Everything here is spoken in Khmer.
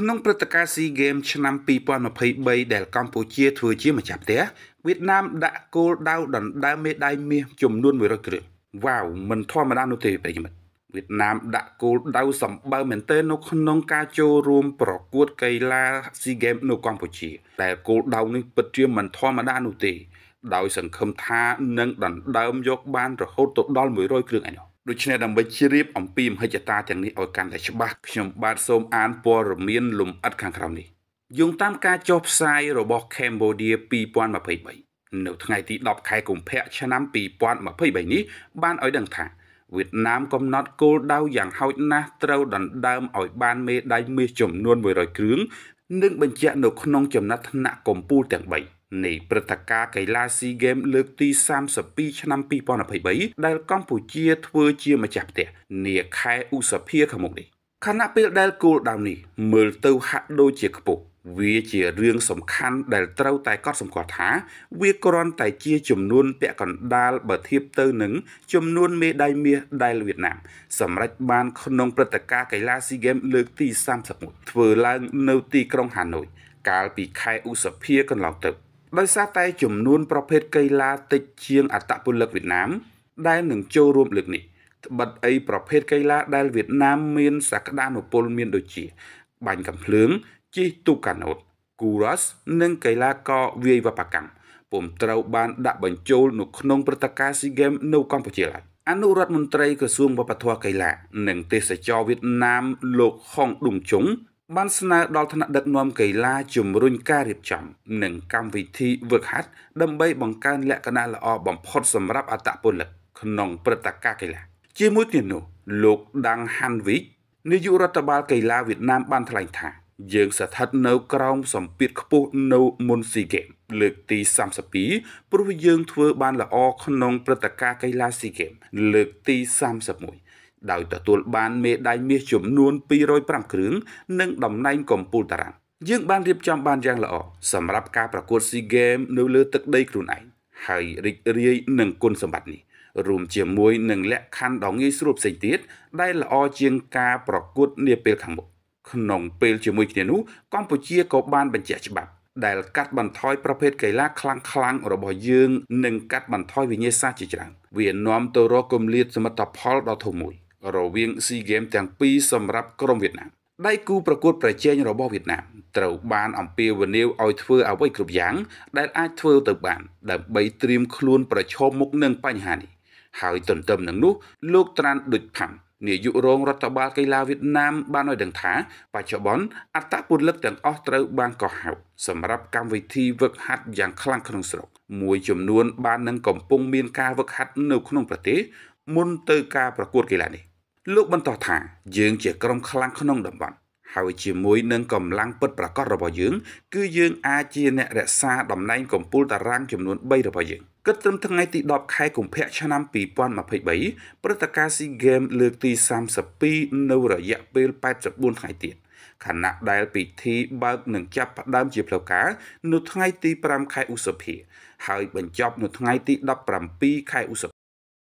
ក្នុងព្រឹត្តិការណ៍ SEA Games ឆ្នាំ2023ដែលកម្ពុជាធ្វើជាម្ចាស់ផ្ទះវៀតណាមដាក់គោលដៅដណ្ដើមមេដាយមាសចំនួន100គ្រឿងវ៉ាវមិនធម្មតានោះទេប្រិយមិត្តវៀតណាមដាក់គោលដៅសម្បើមែនទែននៅក្នុង ការចូលរួម ប្រកួតកីឡា SEA Games នៅកម្ពុជាដែលគោលដៅនេះពិតជាមិនធម្មតានោះទេ ដោយសង្ឃឹមថានឹងដណ្ដើមយកបានរហូតទៅដល់100គ្រឿងឯណោះដូច្នេះដើម្បីជ្រាបអំពីមហិច្ឆតាទាំងនេះឲ្យកាន់តែច្បាស់ខ្ញុំបាទសូមអានព័ត៌មានលម្អិតខាងក្រោមនេះយោងតាមការចុះផ្សាយរបស់ Cambodia 2023នៅថ្ងៃទី10ខែកុម្ភៈឆ្នាំ2023នេះបានឲ្យដឹងថាវៀតណាមកំណត់គោលដៅយ៉ាងហោចណាស់ត្រូវដណ្ដើមឲ្យ បានមេដាយមាសចំនួន100គ្រឿងនិង បញ្ជាក់នៅក្នុងចំណាត់ថ្នាក់កម្ពុជាទាំង3នៃព្រឹត្តិការណ៍កីឡា SEA Games លើកទី32ឆ្នាំ2023ដែលកម្ពុជាធ្វើជាម្ចាស់ផ្ទះនាខែឧសភាខាងមុខនេះខណៈពេលដែលគោលដៅនេះមើលទៅហាក់ដូចជាខ្ពស់វាជារឿងសំខាន់ដែលត្រូវតែកត់សម្គាល់ថា វាគ្រាន់តែជាចំនួនពាក់កណ្ដាលបើធៀបទៅនឹងចំនួនមេដាយមាសដែលវៀតណាមសម្រេចបានក្នុងព្រឹត្តិការណ៍កីឡា SEA Games លើកទី31ធ្វើឡើងនៅទីក្រុងហាណូយកាលពីខែឧសភាកន្លងទៅ។ដោយសារតែចំនួនប្រភេទកីឡាតិចជាងអត្តពលិកវៀតណាមដែលនឹងចូលរួមលើកនេះត្បិតអីប្រភេទកីឡាដែលវៀតណាមមានសក្តានុពលមានដូចជាបាញ់កាំភ្លើងជិះទូកកាណូត Kuras និងកីឡាករវាយវប្បកម្មពុំត្រូវបានដាក់បញ្ចូលនៅក្នុងព្រឹត្តិការណ៍ SEA Games នៅកម្ពុជាឡើយអនុរដ្ឋមន្ត្រីក្រសួងវប្បធម៌កីឡានិងទេសចរវៀតណាមលោកហុងដុងជុងបានស្នើដល់ថ្នាក់ដឹកនាំកីឡាជំរុញការរៀបចំ និងកម្មវិធីវឹកហាត់ដើម្បីបង្កើនលក្ខណៈល្អបំផុតសម្រាប់អត្តពលិកក្នុងព្រឹត្តិការណ៍កីឡា ជាមួយគ្នានោះលោកដាំងហាន់វីកនាយករដ្ឋបាលកីឡាវៀតណាមបានថ្លែងថា យើងស្ថិតនៅក្រោមសម្ពាធខ្ពស់នៅមុនស៊ីហ្គេមលើកទី32ព្រោះយើងធ្វើបានល្អក្នុងព្រឹត្តិការណ៍កីឡាស៊ីហ្គេមលើកទី31ដោយទទួលបានមេដាយមាសចំនួន205គ្រឿងនិងតំណែងកំពូលតារាងយើងបានរៀបចំបានយ៉ាងល្អសម្រាប់ការប្រកួត SEA Games នៅលើទឹកដីខ្លួនឯងហើយរីករាយនឹងគុណសម្បត្តិនេះរួមជាមួយនឹងលក្ខខណ្ឌដ៏ងាយស្រួលផ្សេងទៀតដែលល្អជាងការប្រកួតនាពេលខាងមុខក្នុងពេលជាមួយគ្នានោះកម្ពុជាក៏បានបញ្ជាក់ច្បាប់ដែលកាត់បន្ថយប្រភេទកីឡាខ្លាំងខ្លាំងរបស់យើង និងកាត់បន្ថយវិញ្ញាសាជាច្រើនវានាំទៅរកគម្លាតសមិទ្ធផលដ៏ធំមួយ។រវាងស៊ីហ្គេមទាំងពីរសម្រាប់ក្រុមវៀតណាមដៃគូប្រកួត ប្រជែងរបស់វៀតណាមត្រូវបានអំពាវនាវឲ្យធ្វើអ្វីគ្រប់យ៉ាង ដែលអាចធ្វើទៅបានដើម្បីត្រៀមខ្លួនប្រឈមមុខនឹងបញ្ហានេះហើយទន្ទឹមនឹងនោះលោកត្រាន់ដូចផាំនាយករងរដ្ឋបាលកីឡាវៀតណាមបានឲ្យដឹងថា បច្ចុប្បន្នអត្តពលិកទាំងអស់ត្រូវបានកោះហៅសម្រាប់កម្មវិធីវឹកហាត់យ៉ាងខ្លាំងក្នុងស្រុក មួយចំនួន បាននឹងកំពុង មានការវឹកហាត់នៅក្នុងប្រទេសមុនទៅការប្រកួតកីឡានេះលោកបន្តថាយើងជាក្រុមខ្លាំងក្នុងតំបន់ហើយជាមួយនឹងកម្លាំងពិតប្រាកដរបស់យើង គឺយើងអាចជាអ្នករក្សាតំណែងកំពូលតារាងចំនួន3របស់យើងគិតត្រឹមថ្ងៃ ទី10ខែកុម្ភៈឆ្នាំ2023ព្រឹត្តិការណ៍ SEA Games លើកទី32នៅរយៈពេល84ថ្ងៃទៀតខណៈដែលពិធីបើកនឹងចាប់ផ្ដើមជាផ្លូវការនៅថ្ងៃទី5ខែឧសភា ហើយបញ្ចប់នៅថ្ងៃទី17ខែឧស